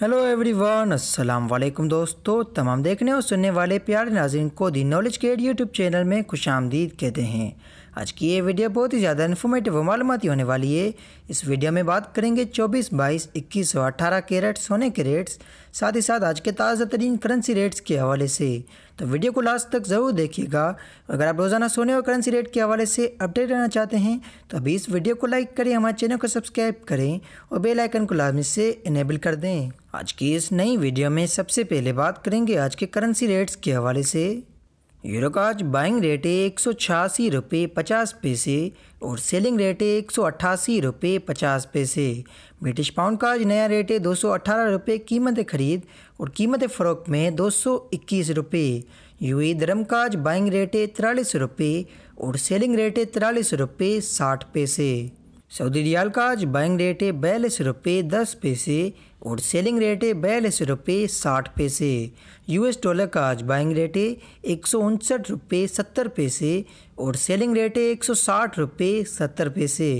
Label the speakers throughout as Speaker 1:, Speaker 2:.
Speaker 1: hello everyone अस्सलाम वालेकुम दोस्तों तमाम देखने और सुनने वाले प्यारे नाजिन को the knowledge care YouTube channel में खुश आमदीद कहते हैं आज की ये वीडियो बहुत ही ज़्यादा इन्फॉर्मेटिव और मालूमती होने वाली है इस वीडियो में बात करेंगे 24, 22, 21 और 18 के रेट सोने के रेट्स साथ ही साथ आज के ताज़ा तरीन करेंसी रेट्स के हवाले से तो वीडियो को लास्ट तक ज़रूर देखिएगा अगर आप रोज़ाना सोने और करेंसी रेट के हवाले से अपडेट रहना चाहते हैं तो अभी इस वीडियो को लाइक करें हमारे चैनल को सब्सक्राइब करें और बेलाइकन को लाजमी से इनेबल कर दें आज की इस नई वीडियो में सबसे पहले बात करेंगे आज के करेंसी रेट्स के हवाले से यूरो का आज बाइंग रेट है एक सौ छियासी रुपये पचास पैसे और सेलिंग रेट है एक सौ अट्ठासी रुपये पचास पैसे ब्रिटिश पाउंड का आज नया रेट है दो सौ अठारह रुपये कीमत खरीद और कीमत फ़रोख में दो सौ इक्कीस रुपये यूए धर्म का आज बाइंग रेट है तिरालीस रुपये और सेलिंग रेट है तिरालीस रुपये साठ पैसे सऊदी रियाल का आज बाइंग रेट है बयालीस रुपये दस पैसे और सेलिंग रेट है बयालीस रुपये साठ पैसे यूएस डॉलर का आज बाइंग रेट है एक सौ उनसठ रुपये सत्तर पैसे और सेलिंग रेट है एक सौ साठ रुपये सत्तर पैसे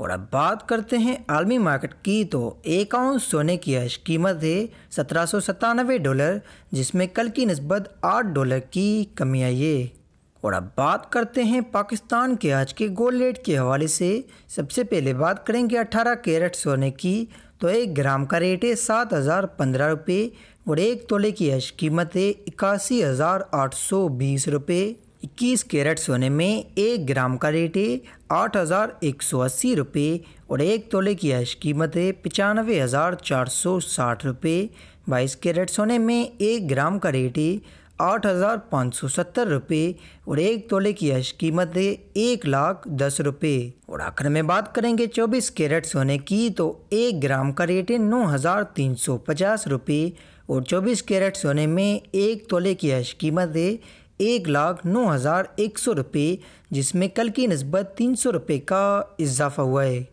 Speaker 1: और अब बात करते हैं आलमी मार्केट की तो एक आउंस सोने की आज कीमत है सत्रह सौ सत्तानवे डॉलर जिसमें कल की नस्बत आठ डॉलर की कमी आई है और अब बात करते हैं पाकिस्तान के आज के गोल्ड रेट के हवाले से सबसे पहले बात करेंगे 18 कैरेट सोने की तो एक ग्राम का रेट है सात हज़ार पंद्रह रुपये और एक तोले की आज कीमत है इक्यासी हज़ार आठ सौ बीस रुपये इक्कीस कैरेट सोने में एक ग्राम का रेट है आठ हज़ार एक सौ अस्सी रुपये और एक तोले की आज कीमत है पचानवे हज़ार चार सौ साठ रुपये बाईस कैरेट सोने में एक ग्राम का रेट है आठ हज़ार पाँच सौ सत्तर रुपये और एक तोले की यश कीमत है एक लाख दस रुपये और आखिर में बात करेंगे चौबीस कैरेट सोने की तो एक ग्राम का रेट है नौ हज़ार तीन सौ पचास रुपये और चौबीस कैरेट सोने में एक तोले की यश कीमत है एक लाख नौ हज़ार एक सौ रुपये जिसमें कल की नस्बत तीन सौ रुपये का इजाफा हुआ है